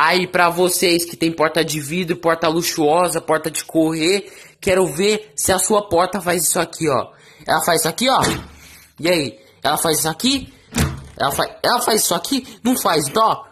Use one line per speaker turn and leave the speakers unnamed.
Aí para vocês que tem porta de vidro, porta luxuosa, porta de correr, quero ver se a sua porta faz isso aqui, ó. Ela faz isso aqui, ó. E aí? Ela faz isso aqui? Ela faz, ela faz isso aqui? Não faz, então, ó.